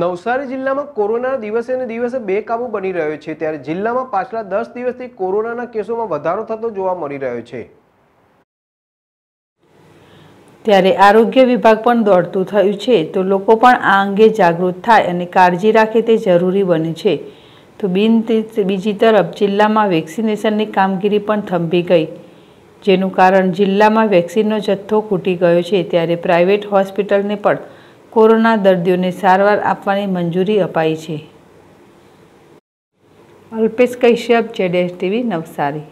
નવસારી જિલ્લામાં કોરોના દિવસે ને દિવસે કાબુ બની રહ્યો છે ત્યારે જિલ્લામાં પાછલા દસ દિવસથી કોરોનાના કેસોમાં વધારો થતો જોવા મળી રહ્યો છે ત્યારે આરોગ્ય વિભાગ પણ દોડતું થયું છે તો લોકો પણ આ અંગે જાગૃત થાય અને કાળજી રાખે તે જરૂરી બની છે તો બિન બીજી તરફ જિલ્લામાં વેક્સિનેશનની કામગીરી પણ થંભી ગઈ જેનું કારણ જિલ્લામાં વેક્સિનનો જથ્થો ખૂટી ગયો છે ત્યારે પ્રાઇવેટ હોસ્પિટલને પણ કોરોના દર્દીઓને સારવાર આપવાની મંજૂરી અપાઈ છે અલ્પેશ કૈશ્યપ જેડેશ ટીવી નવસારી